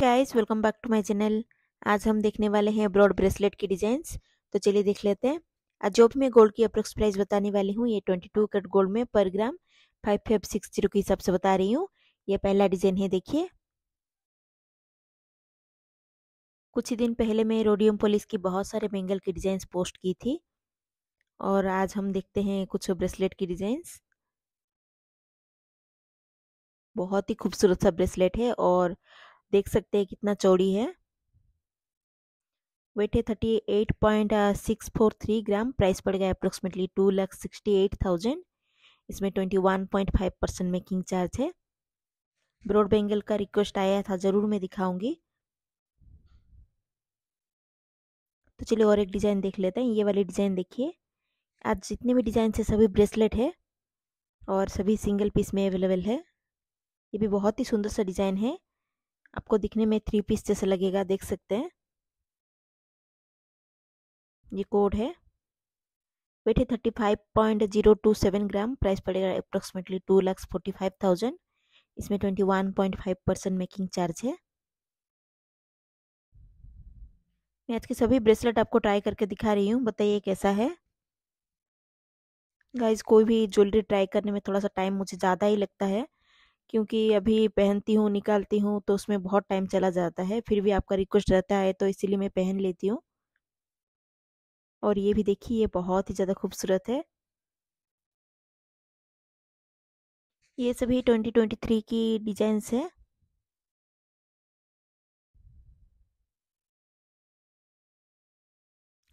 guys welcome back to my channel आज हम देखने वाले हैं ब्रॉड ब्रेसलेट की डिजाइंस तो चलिए देख लेते हैं आज जो भी मैं गोल्ड की अप्रोक्स प्राइस बताने वाली हूँ ये 22 कट गोल्ड में पर gram five five six zero के हिसाब से बता रही हूँ ये पहला डिजाइन है देखिए कुछ ही दिन पहले मैं रोडियम पोलिस की बहुत सारे बेंगल की डिजाइंस पोस्ट की थी और आज हम देखते हैं कुछ ब्रेसलेट की डिजाइंस बहुत ही खूबसूरत सा ब्रेसलेट है और देख सकते हैं कितना चौड़ी है वेट है thirty eight point six four three gram price पड़ गया approximately two lakh sixty eight thousand इसमें twenty one point five percent making charge है ब्रॉड बेंगल का रिक्वेस्ट आया था ज़रूर मैं दिखाऊंगी तो चलिए और एक डिज़ाइन देख लेते हैं ये वाली डिज़ाइन देखिए आज जितने भी डिज़ाइन है सभी ब्रेसलेट है और सभी सिंगल पीस में अवेलेबल है ये भी बहुत ही सुंदर सा डिज़ाइन है आपको दिखने में थ्री पीस जैसा लगेगा देख सकते हैं ये कोड है वेट है thirty five point zero two seven gram price पड़ेगा approximately two lakhs forty five thousand इसमें twenty one point five percent making charge है मैं आज के सभी ब्रेसलेट आपको ट्राई करके दिखा रही हूँ बताइए कैसा है गाइज कोई भी ज्वेलरी ट्राई करने में थोड़ा सा टाइम मुझे ज़्यादा ही लगता है क्योंकि अभी पहनती हूँ निकालती हूँ तो उसमें बहुत टाइम चला जाता है फिर भी आपका रिक्वेस्ट रहता है तो इसीलिए मैं पहन लेती हूँ और ये भी देखिए ये बहुत ही ज़्यादा खूबसूरत है ये सभी 2023 की डिजाइंस है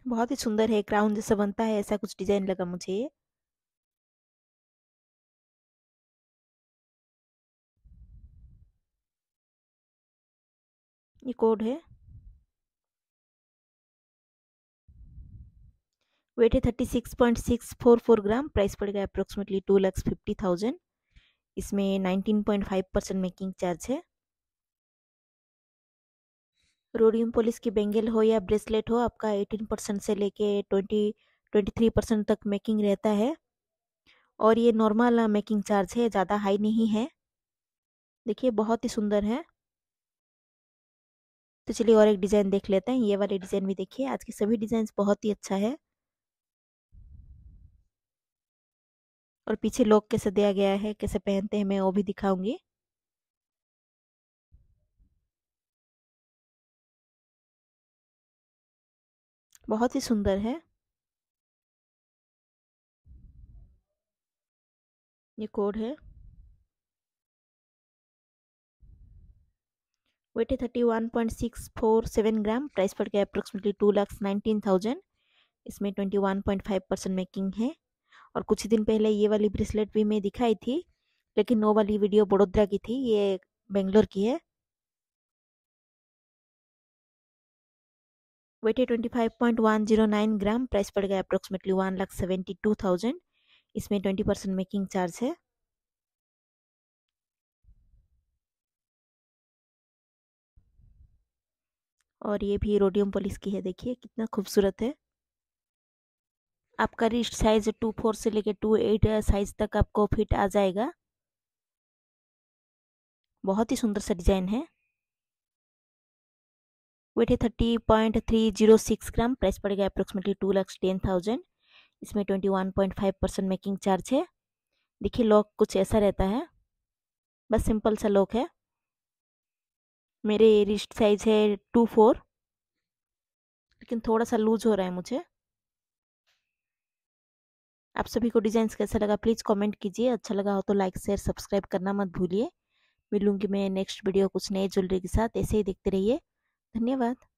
बहुत ही सुंदर है क्राउन जैसा बनता है ऐसा कुछ डिजाइन लगा मुझे ये ये कोड है वेट है thirty six point six four four gram price पड़ेगा approximately two lakhs fifty thousand इसमें nineteen point five percent making charge है रोडियम पोलिस की बेंगल हो या ब्रेसलेट हो आपका एटीन परसेंट से लेके ट्वेंटी ट्वेंटी थ्री परसेंट तक मेकिंग रहता है और ये नॉर्मल मेकिंग चार्ज है ज़्यादा हाई नहीं है देखिए बहुत ही सुंदर है तो चलिए और एक डिज़ाइन देख लेते हैं ये वाले डिज़ाइन भी देखिए आज के सभी डिज़ाइन बहुत ही अच्छा है और पीछे लोग कैसे दिया गया है कैसे पहनते हैं मैं वो भी दिखाऊंगी बहुत ही सुंदर है ये कोड है वेट है thirty one point six four seven gram price पड़ गया approximately two lakh nineteen thousand इसमें twenty one point five percent making है और कुछ ही दिन पहले ये वाली ब्रेसलेट भी मैं दिखाई थी लेकिन नो वाली वीडियो बड़ोदरा की थी ये बेंगलोर की है वेट है twenty five point one zero nine gram price पड़ गया approximately one lakh seventy two thousand इसमें ट्वेंटी परसेंट मेकिंग चार्ज है और ये भी रोडियम पॉलिस की है देखिए कितना खूबसूरत है आपका रिस्ट साइज टू फोर से लेकर टू एट साइज तक आपको फिट आ जाएगा बहुत ही सुंदर सा डिजाइन है वेट है thirty point three zero six gram price पड़ेगा approximately two lakh ten thousand इसमें twenty one point five percent making charge है देखिए लॉक कुछ ऐसा रहता है बस सिंपल सा लॉक है मेरे रिस्ट साइज है टू फोर लेकिन थोड़ा सा लूज हो रहा है मुझे आप सभी को डिज़ाइंस कैसा लगा प्लीज़ कमेंट कीजिए अच्छा लगा हो तो लाइक शेयर सब्सक्राइब करना मत भूलिए मिलूंगी मैं नेक्स्ट वीडियो कुछ नए ज्वेलरी के साथ ऐसे ही देखते रहिए धन्यवाद